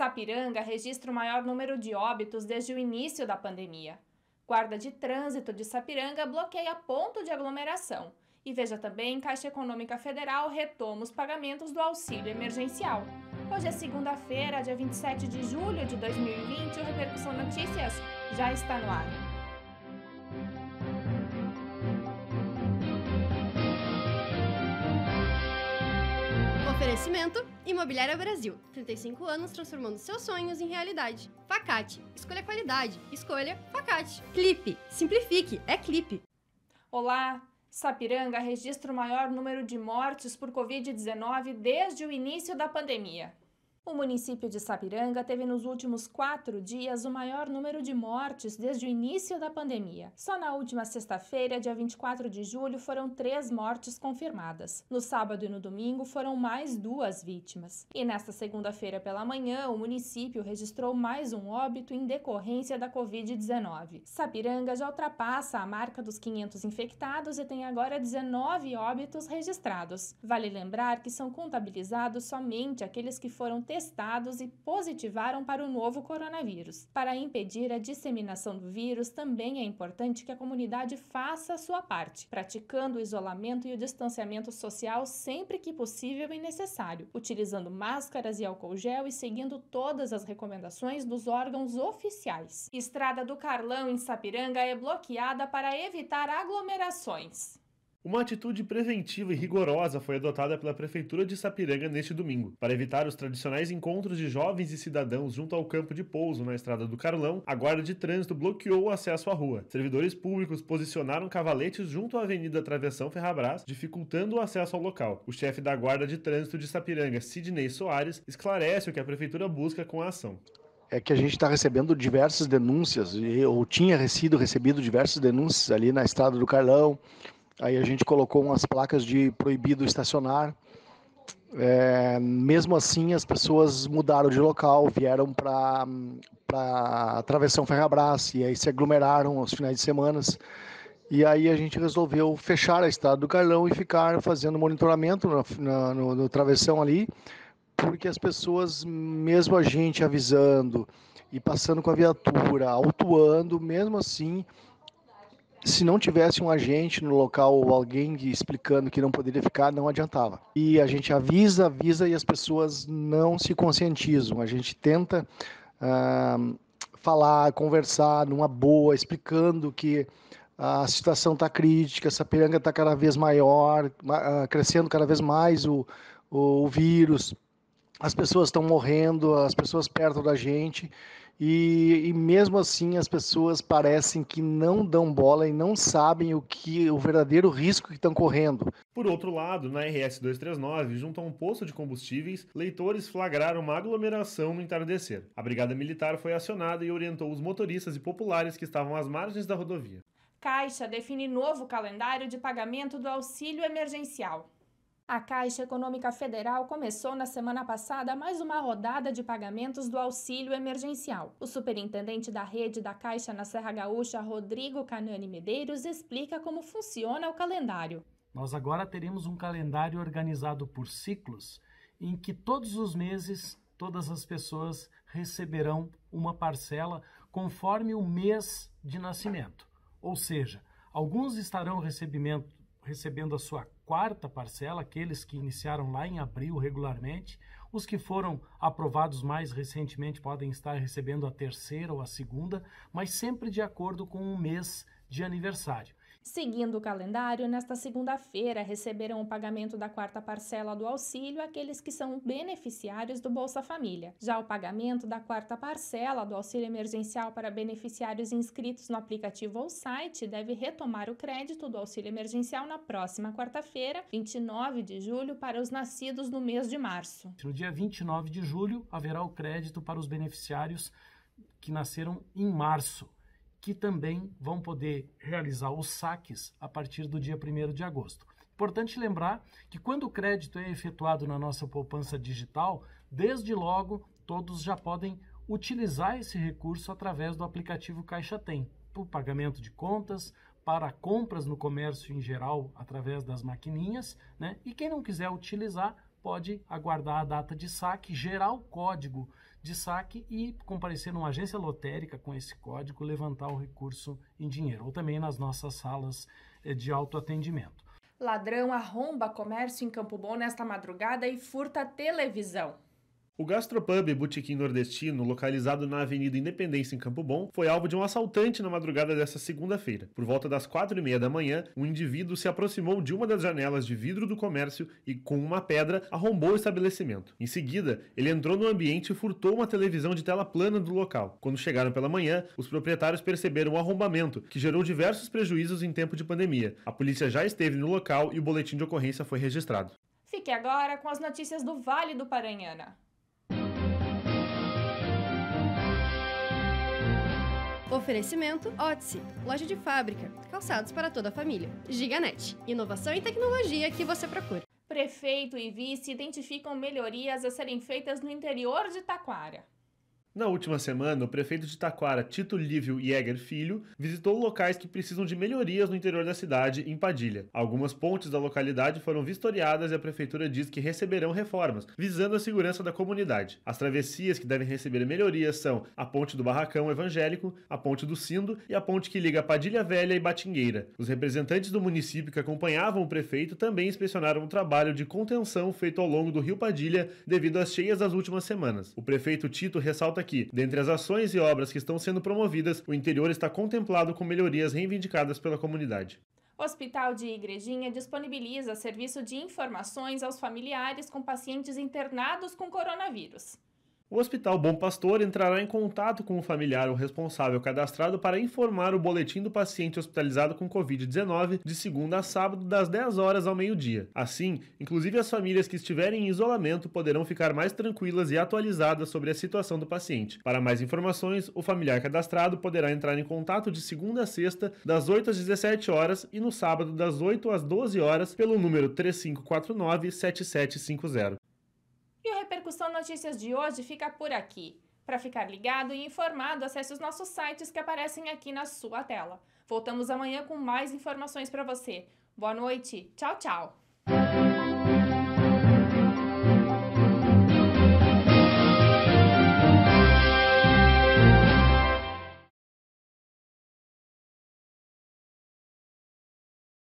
Sapiranga registra o maior número de óbitos desde o início da pandemia. Guarda de trânsito de Sapiranga bloqueia ponto de aglomeração. E veja também, Caixa Econômica Federal retoma os pagamentos do auxílio emergencial. Hoje é segunda-feira, dia 27 de julho de 2020, o Repercussão Notícias já está no ar. Oferecimento: Imobiliária Brasil. 35 anos transformando seus sonhos em realidade. Facate. Escolha qualidade. Escolha Facate. Clipe. Simplifique. É clipe. Olá! Sapiranga registra o maior número de mortes por Covid-19 desde o início da pandemia. O município de Sapiranga teve nos últimos quatro dias o maior número de mortes desde o início da pandemia. Só na última sexta-feira, dia 24 de julho, foram três mortes confirmadas. No sábado e no domingo foram mais duas vítimas. E nesta segunda-feira pela manhã, o município registrou mais um óbito em decorrência da Covid-19. Sapiranga já ultrapassa a marca dos 500 infectados e tem agora 19 óbitos registrados. Vale lembrar que são contabilizados somente aqueles que foram testados e positivaram para o novo coronavírus. Para impedir a disseminação do vírus, também é importante que a comunidade faça a sua parte, praticando o isolamento e o distanciamento social sempre que possível e necessário, utilizando máscaras e álcool gel e seguindo todas as recomendações dos órgãos oficiais. Estrada do Carlão em Sapiranga é bloqueada para evitar aglomerações. Uma atitude preventiva e rigorosa foi adotada pela Prefeitura de Sapiranga neste domingo. Para evitar os tradicionais encontros de jovens e cidadãos junto ao campo de pouso na estrada do Carlão, a Guarda de Trânsito bloqueou o acesso à rua. Servidores públicos posicionaram cavaletes junto à Avenida Travessão Ferrabras, dificultando o acesso ao local. O chefe da Guarda de Trânsito de Sapiranga, Sidney Soares, esclarece o que a Prefeitura busca com a ação é que a gente está recebendo diversas denúncias, ou tinha sido recebido diversas denúncias ali na estrada do Carlão, Aí a gente colocou umas placas de proibido estacionar. É, mesmo assim, as pessoas mudaram de local, vieram para a Travessão Ferrabras e aí se aglomeraram aos finais de semana. E aí a gente resolveu fechar a estrada do Carlão e ficar fazendo monitoramento na, na, no, no travessão ali, porque as pessoas, mesmo a gente avisando e passando com a viatura, autuando, mesmo assim se não tivesse um agente no local ou alguém explicando que não poderia ficar, não adiantava. E a gente avisa, avisa e as pessoas não se conscientizam. A gente tenta uh, falar, conversar numa boa, explicando que a situação está crítica, essa piranga está cada vez maior, uh, crescendo cada vez mais o, o, o vírus as pessoas estão morrendo, as pessoas perto da gente, e, e, mesmo assim as pessoas parecem que não dão bola e não sabem o que o verdadeiro risco que estão correndo. Por outro lado, na RS 239, junto a um posto de combustíveis, leitores flagraram uma aglomeração no entardecer. A brigada militar foi acionada e orientou os motoristas e populares que estavam às margens da rodovia. Caixa define novo calendário de pagamento do auxílio emergencial. A Caixa Econômica Federal começou na semana passada mais uma rodada de pagamentos do auxílio emergencial. O superintendente da rede da Caixa na Serra Gaúcha, Rodrigo Canani Medeiros, explica como funciona o calendário. Nós agora teremos um calendário organizado por ciclos, em que todos os meses todas as pessoas receberão uma parcela conforme o mês de nascimento. Ou seja, alguns estarão recebendo recebendo a sua quarta parcela, aqueles que iniciaram lá em abril regularmente. Os que foram aprovados mais recentemente podem estar recebendo a terceira ou a segunda, mas sempre de acordo com o mês de aniversário. Seguindo o calendário, nesta segunda-feira receberão o pagamento da quarta parcela do auxílio aqueles que são beneficiários do Bolsa Família. Já o pagamento da quarta parcela do auxílio emergencial para beneficiários inscritos no aplicativo ou site deve retomar o crédito do auxílio emergencial na próxima quarta-feira, 29 de julho, para os nascidos no mês de março. No dia 29 de julho, haverá o crédito para os beneficiários que nasceram em março que também vão poder realizar os saques a partir do dia 1 de agosto. Importante lembrar que quando o crédito é efetuado na nossa poupança digital, desde logo todos já podem utilizar esse recurso através do aplicativo Caixa Tem, para o pagamento de contas, para compras no comércio em geral através das maquininhas, né? E quem não quiser utilizar pode aguardar a data de saque, gerar o código de saque e comparecer numa agência lotérica com esse código, levantar o recurso em dinheiro, ou também nas nossas salas eh, de autoatendimento. Ladrão arromba comércio em Campo Bom nesta madrugada e furta televisão. O Gastropub Botequim Nordestino, localizado na Avenida Independência em Campo Bom, foi alvo de um assaltante na madrugada desta segunda-feira. Por volta das quatro e meia da manhã, um indivíduo se aproximou de uma das janelas de vidro do comércio e, com uma pedra, arrombou o estabelecimento. Em seguida, ele entrou no ambiente e furtou uma televisão de tela plana do local. Quando chegaram pela manhã, os proprietários perceberam o um arrombamento, que gerou diversos prejuízos em tempo de pandemia. A polícia já esteve no local e o boletim de ocorrência foi registrado. Fique agora com as notícias do Vale do Paranhana. Oferecimento Otzi, loja de fábrica, calçados para toda a família. Giganet, inovação e tecnologia que você procura. Prefeito e vice identificam melhorias a serem feitas no interior de Taquara. Na última semana, o prefeito de Taquara, Tito Lívio Jäger Filho, visitou locais que precisam de melhorias no interior da cidade, em Padilha. Algumas pontes da localidade foram vistoriadas e a prefeitura diz que receberão reformas, visando a segurança da comunidade. As travessias que devem receber melhorias são a ponte do Barracão Evangélico, a ponte do Sindo e a ponte que liga Padilha Velha e Batingueira. Os representantes do município que acompanhavam o prefeito também inspecionaram o trabalho de contenção feito ao longo do rio Padilha devido às cheias das últimas semanas. O prefeito Tito ressalta que, dentre as ações e obras que estão sendo promovidas, o interior está contemplado com melhorias reivindicadas pela comunidade. O Hospital de Igrejinha disponibiliza serviço de informações aos familiares com pacientes internados com coronavírus. O Hospital Bom Pastor entrará em contato com o familiar ou responsável cadastrado para informar o boletim do paciente hospitalizado com Covid-19 de segunda a sábado, das 10 horas ao meio-dia. Assim, inclusive as famílias que estiverem em isolamento poderão ficar mais tranquilas e atualizadas sobre a situação do paciente. Para mais informações, o familiar cadastrado poderá entrar em contato de segunda a sexta, das 8 às 17 horas e no sábado, das 8 às 12 horas, pelo número 3549-7750. Repercussão Notícias de hoje fica por aqui. Para ficar ligado e informado, acesse os nossos sites que aparecem aqui na sua tela. Voltamos amanhã com mais informações para você. Boa noite. Tchau, tchau.